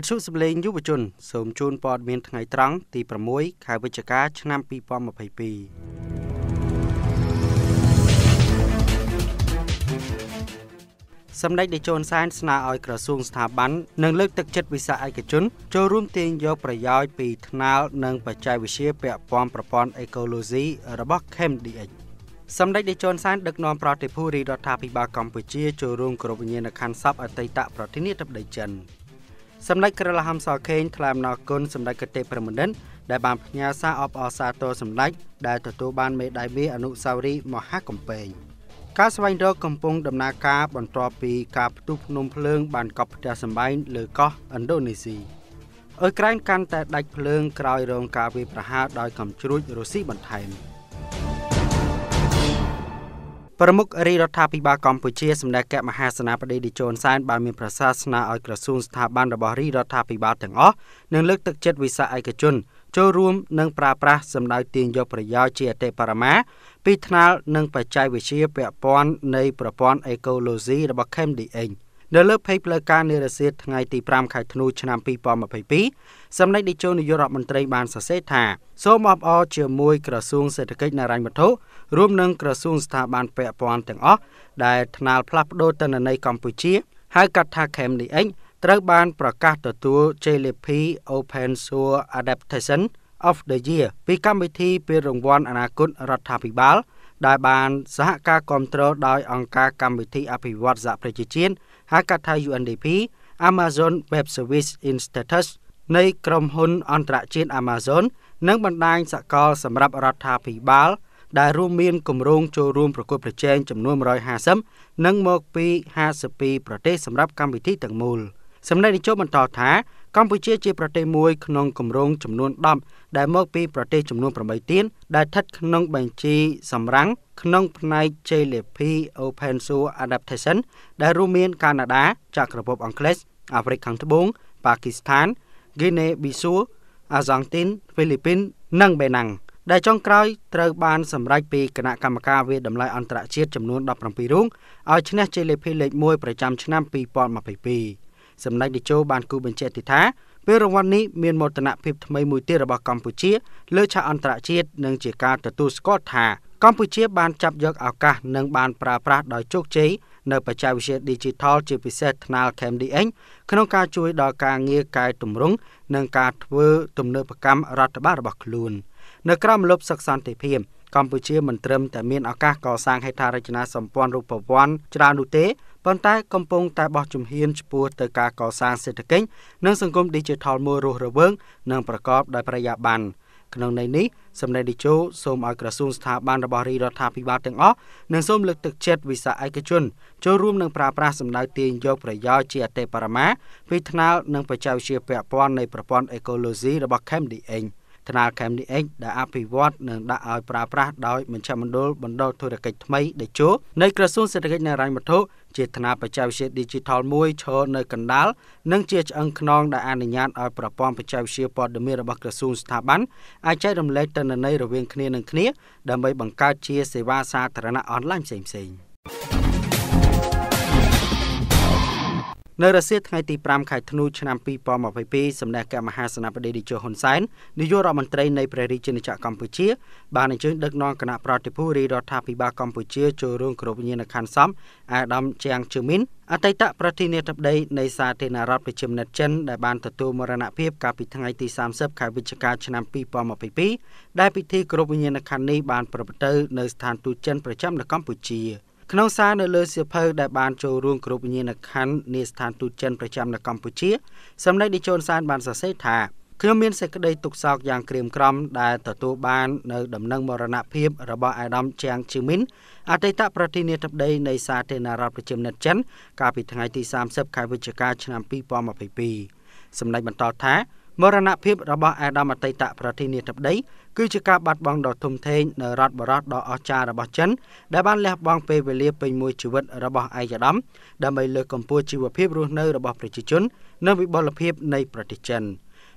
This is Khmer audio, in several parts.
វិទ្យុសម្លេងយុវជន សូមជូនព័ត៌មានថ្ងៃត្រង់ទី6ខែវិច្ឆិកាឆ្នាំ2022សម្ដេចតេជោហ៊ុនសែនស្នើឲ្យក្រសួងស្ថាប័ននិងលើក ទឹកចិត្តវិស័យឯកជនចូលរួមទាញយកប្រយោជន៍ពីថ្នាលនិងបច្ចេកវិទ្យាពាក់ព័ន្ធប្រព័ន្ធអេកូឡូស៊ីរបស់ ChemDH សម្ដេចតេជោហ៊ុនសែនដឹកនាំប្រតិភូរាជរដ្ឋាភិបាលកម្ពុជាចូលរួមគ្រប់វិញ្ញាណក្ខន្ធសពអតីតប្រធានាធិបតីចិនសម្ដេចក្រឡាហំសខេងថ្លែងអំណរគុណសម្ដេចកទេប្រមុនិនដែលបានផ្ញើសារអបអរសាទរសម្ដេចដែលទទួលបានមេដាយមាសអនុស្សាវរីយ៍មហាកំពែងការស្វែងរកកំពុងដំណើរការបន្ទាប់ពីការផ្ទុះភ្នំភ្លើង បានកប់ផ្ទះសម្បែងលើកោះឥណ្ឌូនេស៊ីអ៊ុយក្រែនកាន់តែដាច់ភ្លើងក្រោយរងការវាយប្រហារដោយកំជ្រួចរុស្ស៊ីបន្ថែម។ប្រមុខរាជរដ្ឋាភិបាលកម្ពុជាសម្ដេចកមហាសេនាបតីឌីជូនសែនបានមានប្រសាសនាឲ្យក្រសួងស្ថាប័នរបស់រាជរដ្ឋាភិបាលទាំងអស់និងលើកទឹកចិត្តវិស័យឯកជន ចូលរួមនិងប្រើប្រាស់សម្ដៅទាញយកប្រយោជន៍ជាអតិបរមាពីថ្នាលនិងបច្ចេកវិទ្យាពាក់ព័ន្ធនៃប្រព័ន្ធអេកូឡូស៊ីរបស់ ChemDA នៅលើភេកផ្លូវការនារាសៀតថ្ងៃទី5ខែធ្នូឆ្នាំ2022សម្ដេចនាយកនាយករដ្ឋមន្ត្រី បានសរសេរថាសូមអបអរជាមួយក្រសួងសេដ្ឋកិច្ចនរញ្ញវត្ថុរួមនឹងក្រសួងស្ថាប័នពាក់ព័ន្ធទាំងអស់ដែលថ្នាលផ្លាស់ប្តូរទិន្នន័យកម្ពុជាហៅកាត់ថា KEM នេះឯងត្រូវ បាន ប្រកាសទទួលជ័យលាភី Open Source Adaptation of the Year ពីកម្មវិធីពានរង្វាន់អនាគតរដ្ឋាភិបាលដែលបាន សហការគ្រប់គ្រងដោយអង្គការកម្មវិធីអភិវឌ្ឍសហប្រជាជាតិហៅកាត់ថា UNDP Amazon Web Service Institute នៃក្រុមហ៊ុនអន្តរជាតិ Amazon និងបណ្ដាញសកលសម្រាប់រដ្ឋាភិបាល ដែលរួមមានគម្រោងចូលរួមប្រកួត ប្រជែងចំនួន150និងមកពី52ប្រទេសសម្រាប់កម្មវិធីទាំងមូលសម្ដេចនាយកបន្តថាកម្ពុជាជាប្រទេសមួយក្នុងគម្រោងចំនួន10ដែលមក ពីប្រទេសចំនួន8ទៀតដែលស្ថិតក្នុងបញ្ជីសម្រាំងក្នុង ផ្នែក JLP Open Source Adaptation ដែលរួមមាន កាណាដាចក្រភពអង់គ្លេសអាហ្វ្រិកខាងត្បូងប៉ាគីស្ថាន Guinea-Bissau អាហ្សង់ទីនហ្វីលីពីននិង បេណាំងដែលចុងក្រោយត្រូវបានសម្រេចពីគណៈកម្មការវាតម្លៃអន្តរជាតិចំនួន17រូងឲ្យឈ្នះ JLP លេខ1ប្រចាំឆ្នាំ2022សម្ដេចតេជោបានគូបញ្ជាក់ទីថាពេលរង្វាន់នេះមានមោទនភាពថ្មីមួយទៀតរបស់កម្ពុជា លើឆាកអន្តរជាតិនិងជាការទទួលស្គាល់ថាកម្ពុជា បានចាប់យកឱកាសនិងបានប្រើប្រាស់ដោយជោគជ័យនៅបច្ចេកវិទ្យា Digital ជាពិសេសថ្នាល CAMDN ក្នុងការជួយដល់ការងារកែតម្រង់និងការធ្វើ ទំនើបកម្មរដ្ឋបាលរបស់ខ្លួននៅក្រៅមលប់សិក្សាសន្តិភាពកម្ពុជា មិនត្រឹមតែមានឱកាសកសាងហេដ្ឋារចនាសម្ព័ន្ធរូបវន្តច្រើននោះទេប៉ុន្តែកំពុងតែបោះជំហានឆ្ពោះទៅការកសាងសេដ្ឋកិច្ចនិងសង្គម Digital មួយរស់រវើកនិងប្រកបដោយប្រយោជន៍បានក្នុងន័យនេះសម្ដេចតេជោសូមឲ្យក្រសួងស្ថាប័នរបស់រាជរដ្ឋាភិបាលទាំងអស់និងសូមលើកទឹកចិត្តវិស័យឯកជនចូលរួមនឹងប្រើប្រាស់សម្ដៅទាញយកប្រយោជន៍ជាអតិបរមាពីថ្នាលនិងបច្ចេកវិទ្យាពាក់ព័ន្ធនៃប្រព័ន្ធអេកូឡូស៊ីរបស់ ChemDN ធនាគារ MDX ដែលអភិវឌ្ឍនិងដាក់ឲ្យប្រើប្រាស់ដោយមជ្ឈមណ្ឌលបណ្ដុលធុរកិច្ចថ្មីដេជោនៃក្រសួងសេដ្ឋកិច្ចនិងហិរញ្ញវត្ថុជាធនាបច្ចេកវិទ្យា Digital មួយឈរនៅកណ្ដាលនិងជាឆ្អឹងខ្នងដែលអនុញ្ញាតឲ្យប្រព័ន្ធបច្ចេកវិទ្យាព័ត៌មានរបស់ក្រសួងស្ថាប័នអាចចែករំលែកទិន្នន័យរវាងគ្នានឹងគ្នាដើម្បីបង្កើតជាសេវាសាធារណៈអនឡាញផ្សេងៗ។នៅរសៀលថ្ងៃទី5ខែធ្នូឆ្នាំ2022សម្ដេចកមហាសេនាបតីតេជោហ៊ុនសែននាយករដ្ឋមន្ត្រីនៃព្រះរាជាណាចក្រកម្ពុជាបានអញ្ជើញដឹកនាំគណៈប្រតិភូរាជរដ្ឋាភិបាលកម្ពុជាចូលរួមគ្រប់ញ្ញាណក្ខន្ធសមអាដាមជាងជឺមីនអតីតប្រធានាធិបតីនៃសាធារណរដ្ឋប្រជាមានិតចិនដែលបានទទួលមរណភាពកាលពីថ្ងៃទី30ខែវិច្ឆិកាឆ្នាំ2022ដែលពិធីគ្រប់វិញ្ញាណក្ខន្ធនេះបានប្រព្រឹត្តទៅនៅស្ថានទូតចិនប្រចាំនៅកម្ពុជា។ក្នុងសារនៅលើសៀវភៅដែលបានចូលរួមគ្រប់វិញ្ញាណក្ខន្ធនាស្ថានទូតចិនប្រចាំនៅកម្ពុជាសម្ដេចតេជោហ៊ុនសែនបានសរសេរថាខ្ញុំមានសេចក្តីទុក្ខសោកយ៉ាងក្រៀមក្រំដែលទទួលបាននៅដំណឹងមរណភាពរបស់អាដាមជាងឈឺមីនអតីតប្រធានាធិបតីនៃសាធារណរដ្ឋប្រជាមានិតចិន កាលពីថ្ងៃទី30ខែវិច្ឆិកាឆ្នាំ2022សម្ដេចបន្តថាមរណភាពរបស់អាដាមអតីតប្រធានាធិបតីគឺជាការបាត់បង់ដ៏ធំធេងនៅរដ្ឋបរតដ៏អស្ចារ្យរបស់ចិនដែលបានលះបង់ពេលវេលាពេញមួយជីវិតរបស់ឯកឧត្តមដើម្បីលើកកម្ពស់ជីវភាពរស់នៅរបស់ប្រជាជននិងវិបលភាពនៃប្រទេសចិន។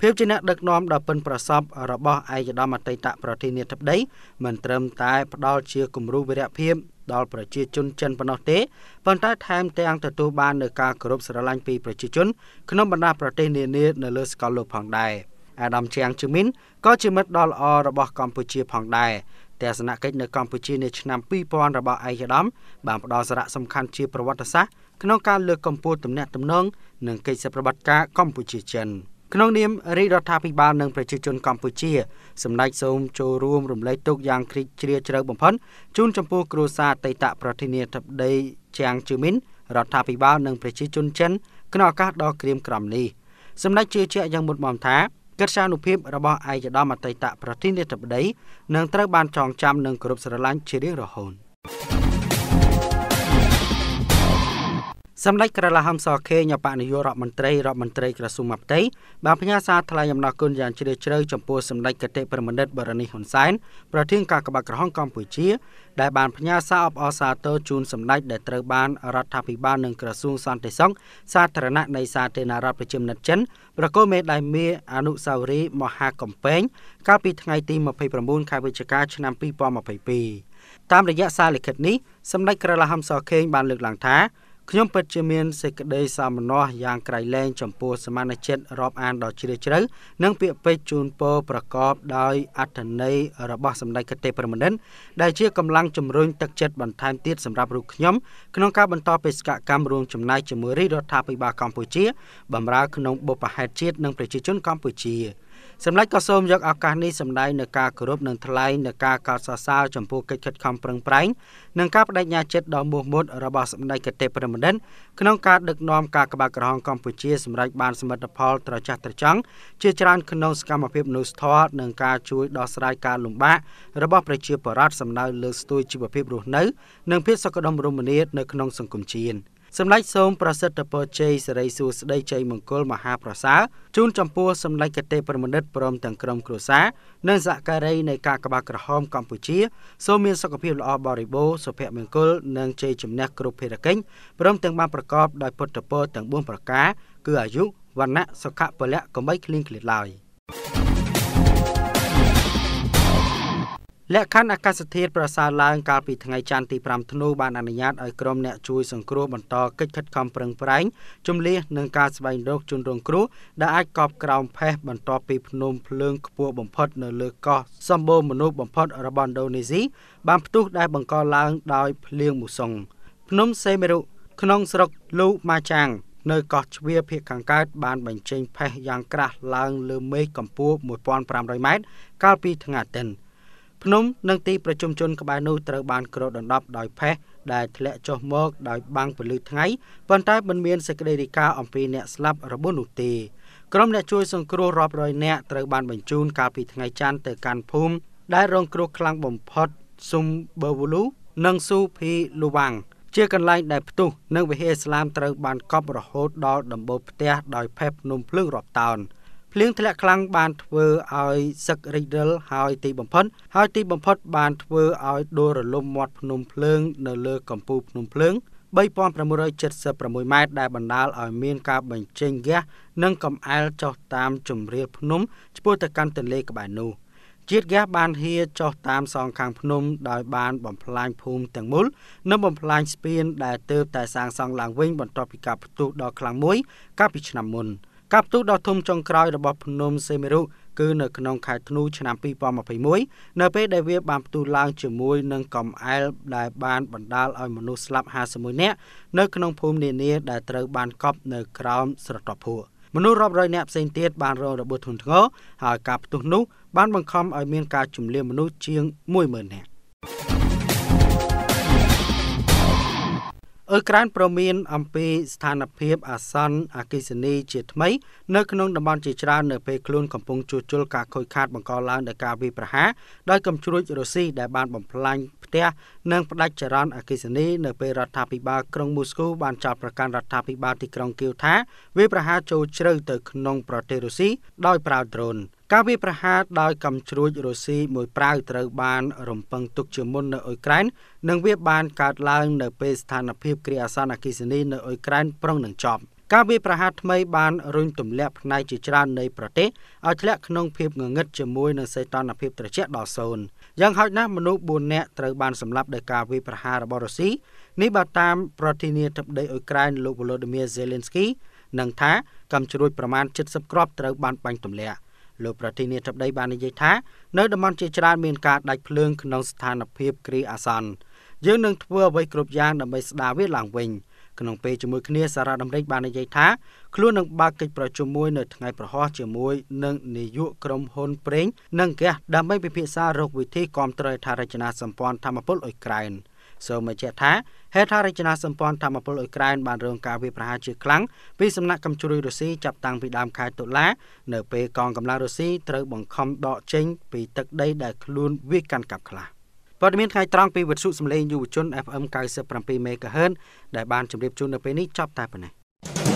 ភាពជាអ្នកដឹកនាំដ៏ប៉ិនប្រសប់របស់ឯកឧត្តមអតីតប្រធានាធិបតីមិនត្រឹមតែផ្ដល់ជាគំរូវីរភាពដល់ប្រជាជនចិនប៉ុណ្ណោះទេប៉ុន្តែថែមទាំងទទួលបាននូវការគោរពស្រឡាញ់ពីប្រជាជន ក្នុងបណ្ដាប្រទេសនានានៅលើសកលលោកផងដែរអាដាមជាងជឺមីនក៏ជាមិត្តដ៏ល្អរបស់កម្ពុជា ផងដែរទស្សនកិច្ចនៅកម្ពុជានាឆ្នាំ2000របស់ឯកឧត្តមបានផ្ដល់សារៈសំខាន់ជាប្រវត្តិសាស្ត្រក្នុងការលើកកម្ពស់ទំនាក់ទំនងនិងកិច្ចសប្របត្តិការកម្ពុជាចិន។ក្នុងនាមរាជរដ្ឋាភិបាលនិងប្រជាជនកម្ពុជាសម្ដេចសូមចូលរួមរំលែកទុក្ខយ៉ាងជ្រាលជ្រៅជ្រៅបំផុតជូនចំពោះគ្រួសារអតីតប្រធានាធិបតីជាងជឺមីនរដ្ឋាភិបាលនិងប្រជាជនចិនក្នុងឱកាសដ៏ក្រៀមក្រំនេះសម្ដេចជឿជាក់យ៉ាងមុតមមថាកិត្យានុភាពរបស់ឯកឧត្តមអតីតប្រធានាធិបតីនឹងត្រូវបានចងចាំនិងគោរពស្រឡាញ់ជារៀងរហូត។សម្ដេចក្រឡាហឹមសខេញបនិយោរដ្ឋមន្ត្រីរដ្ឋមន្ត្រីក្រសួងមព្វតីបានផ្ញើសារថ្លែងអំណរគុណយ៉ាងជ្រាលជ្រៅចំពោះសម្ដេចគតិប្រមនិតបរនីហ៊ុនសែនប្រធានការក្បាច់ក្រហមកម្ពុជា ដែលបានផ្ញើសារអបអរសាទរជូនសម្ដេច ដែលត្រូវ បានរដ្ឋាភិបាលនិងក្រសួងសន្តិសុខសាធារណៈនៃសាធារណរដ្ឋប្រជាមានិតចិនប្រគល់មេដាយមាសអនុស្សាវរីយ៍មហាកំពែងកាលពីថ្ងៃទី29ខែវិច្ឆិកាឆ្នាំ2022តាមរយៈសារលិខិតនេះសម្ដេចក្រឡាហឹមសខេងបានលើកឡើងថាខ្ញុំពិតជាមានសេចក្តីសោមនស្សយ៉ាងក្រៃលែងចំពោះសមាជិករាប់អានដ៏ជ្រាលជ្រៅនិង ពាក្យពេចន៍ជូនពរប្រកបដោយអត្ថន័យរបស់សម្ដេចកទេប្រមនិនដែលជាកម្លាំងជំរុញទឹកចិត្តបន្ថែមទៀតសម្រាប់រូបខ្ញុំ ក្នុងការបន្តបេសកកម្មរួមចំណែកជាមួយរាជរដ្ឋាភិបាលកម្ពុជាបម្រើក្នុងបុព្វហេតុជាតិនិងប្រជាជនកម្ពុជា។សម្ដេចក៏សូមយកឱកាសនេះសម្ដែងនូវការគោរពនិងថ្លែងនូវការកោតសរសើរចំពោះកិច្ចខិតខំប្រឹងប្រែងនិងការបដិញ្ញាចិត្តដ៏មោះមុតរបស់សម្ដេចកតេប្រមនិនក្នុងការដឹកនាំការក្បាលក្រហមកម្ពុជាសម្រេចបានសមិទ្ធផលត្រចះត្រចង់ជាច្រើនក្នុងសកម្មភាពមនុស្សធម៌និងការជួយដោះស្រាយការលំបាករបស់ប្រជាពលរដ្ឋសម្ដៅលើស្ទួយជីវភាពរស់នៅនិងភាពសុខដុមរមនានៅក្នុងសង្គមជាតិ។សម្ដេចសូមប្រសិទ្ធពរជ័យសិរីសួស្ដីជ័យមង្គលមហាប្រសើរជូនចំពោះសម្ដេចកតេប្រមនិតព្រមទាំងក្រុមគ្រួសារនិងសហការីនៃការក្បាលក្រហមកម្ពុជាសូមមានសុខភាពល្អបរិបូរសុភមង្គលនិងជ័យជំនះគ្រប់ភារកិច្ចព្រមទាំងបានប្រកបដោយពុទ្ធពរទាំង4ប្រការ គឺអាយុវណ្ណៈសុខៈពលៈកំបីគ្លៀងគ្លាតឡើយ។លក្ខខណ្ឌអាកាសធាតុប្រសើរឡើងកាលពីថ្ងៃច័ន្ទទី5ធ្នូបានអនុញ្ញាតឲ្យក្រុមអ្នកជួយសង្គ្រោះបន្តកិច្ចខិតខំប្រឹងប្រែងជំនះនឹងការស្វែងរកជនរងគ្រោះដែលអាចកប់ក្រោមផេះបន្ទាប់ពីភ្នំភ្លើងខ្ពស់បំផុតនៅលើកោះសម្បូរមនុស្សបំផុតរបស់ឥណ្ឌូនេស៊ីបានផ្ទុះដែលបង្កឡើងដោយភ្លៀងមូសុងភ្នំសេមេរុក្នុងស្រុកលូម៉ាចាងនៅកោះជ្វាភាគខាងកើតបានបញ្ចេញផេះយ៉ាងក្រាស់ឡើងលើមេឃកម្ពស់1500ម៉ែត្រកាលពីថ្ងៃអាទិត្យភ្នំនិងទីប្រជុំជនក្បែរនោះត្រូវបានគ្របដណ្ដប់ដោយផេះដែលធ្លាក់ចុះមកដោយបាំងពន្លឺថ្ងៃប៉ុន្តែមិនមានសេចក្តីរាយការណ៍អំពីអ្នកស្លាប់របួសនោះទេក្រុមអ្នកជួយសង្គ្រោះរាប់រយនាក់ត្រូវបានបញ្ជូនកាលពីថ្ងៃច័ន្ទទៅកាន់ភូមិដែលរងគ្រោះខ្លាំងបំផុតស៊ុំបឺវូលូនិងស៊ូភីលូវ៉ាំងជាកន្លែងដែលផ្ទុះនិងវិហារឥស្លាមត្រូវបានកប់រហូតដល់ដំបូលផ្ទះដោយផេះភ្នំភ្លើងរាប់តោន។ភ្លៀងធ្លាក់ខ្លាំងបានធ្វើឲ្យសឹករិចរិលហើយទីបំផុតហើយទីបំផុត បានធ្វើឲ្យដួលរលំមាត់ភ្នំភ្លើងនៅលើកំពូលភ្នំភ្លើង3676ម៉ែត្រដែលបណ្ដាលឲ្យមានការបញ្ចេញហ្គាសនិងកំអែលចុះតាម ជម្រាលភ្នំឆ្ពោះទៅកាន់ទន្លេក្បែរនោះជាតិហ្គាសបានហៀចុះតាមសងខាងភ្នំដោយបានបំផ្លាញភូមិទាំងមូលនិងបំផ្លាញស្ពាន ដែលទើបតែសាងសង់ឡើងវិញ បន្ទាប់ពីការផ្ទុះដ៏ខ្លាំងមួយកាលពីឆ្នាំមុន។ការផ្ទុះដ៏ធំចុងក្រោយរបស់ភ្នំសេមេរុគឺនៅក្នុងខែធ្នូឆ្នាំ2021នៅពេលដែលវាបានផ្ទុះឡើងជាមួយនឹងកំអែលដែលបានបណ្ដាលឲ្យមនុស្សស្លាប់51នាក់នៅក្នុងភូមិនានាដែលត្រូវបានកប់នៅក្រោមស្រទាប់ភក់មនុស្សរាប់រយនាក់ផ្សេងទៀតបានរងរបួសធ្ងន់ធ្ងរហើយការផ្ទុះនោះបានបង្ខំឲ្យមានការជំលៀសមនុស្សជាង10000នាក់អ៊ុយក្រែនប្រមានអំពីស្ថានភាពអាសន្នអកិសនីជាថ្មី នៅក្នុងតំបន់ជាច្រើននៅពេលខ្លួនកំពុងជួសជុលការខូចខាតបង្កឡើងដោយការវាយប្រហារដោយកំជ្រួចរុស្ស៊ីដែលបានបំផ្លាញផ្ទះ និងផ្ដាច់ចរន្តអកិសនីនៅពេលរដ្ឋាភិបាលក្រុងមូស្គូ បានចោទប្រកាន់រដ្ឋាភិបាលទីក្រុងគៀវថាវាយប្រហារចូលជ្រៅទៅក្នុងប្រទេសរុស្ស៊ីដោយប្រើដ្រូនការវាយប្រហារដោយកំជ្រួចរុស្ស៊ីមួយប្រៅត្រូវបានរំពឹងទុកជាមុននៅអ៊ុយក្រែននិងវាបានកើតឡើងនៅពេលស្ថានភាពគ្រាអាសន្នអគ្គិសនីនៅអ៊ុយក្រែនប្រុងនឹងចប់ការវាយប្រហារថ្មីបានរុញទម្លាក់ផ្នែកជាច្រើននៃប្រទេសឲ្យធ្លាក់ក្នុងភាពងងឹតជាមួយនឹងសីតុណ្ហភាពត្រជាក់ដល់សូន្យយ៉ាងហោចណាស់មនុស្ស4នាក់ត្រូវបានសម្លាប់ដោយការវាយប្រហាររបស់រុស្ស៊ីនេះបើតាមប្រធានាធិបតីអ៊ុយក្រែនលោក Volodymyr Zelensky នឹងថាកម្មជ្រួចប្រមាណ70គ្រាប់ត្រូវបានបាញ់ទម្លាក់លោកប្រធានាធិបតីបាននិយាយថានៅតំបន់ជាច្រើនមានការដាច់ភ្លើងក្នុងស្ថានភាពគ្រាអាសន្នយើងនឹងធ្វើអ្វីគ្រប់យ៉ាងដើម្បីស្ដារវាឡើងវិញក្នុងពេលជាមួយគ្នាសារ៉ាអាមេរិកបាននិយាយថាខ្លួននឹងបើកកិច្ចប្រជុំមួយនៅថ្ងៃប្រហោះជាមួយនឹងនាយកក្រុមហ៊ុនប្រេងនិងហ្គាសដើម្បីពិភាក្សារោគវិធីគាំទ្រអធិរចនាសម្ព័ន្ធធម្មពលអ៊ុយក្រែន។សូមបញ្ជាក់ថាហេដ្ឋារចនាសម្ព័ន្ធធម្មពលអ៊ុយក្រែនបានរងការវាយប្រហារជាខ្លាំងពីសំណាក់កំជ្រួយរុស្ស៊ីចាប់តាំងពីដើមខែតុលានៅពេលកងកម្លាំងរុស្ស៊ីត្រូវបង្ខំដកចេញពីទឹកដីដែលខ្លួនវាកាន់កាប់ខ្លះ។ព័ត៌មានថ្ងៃត្រង់ពីវិទ្យុសម្លេងយុវជន FM 97 MHz ដែលបានជម្រាបជូននៅពេលនេះចប់តែប៉ុណ្ណេះ។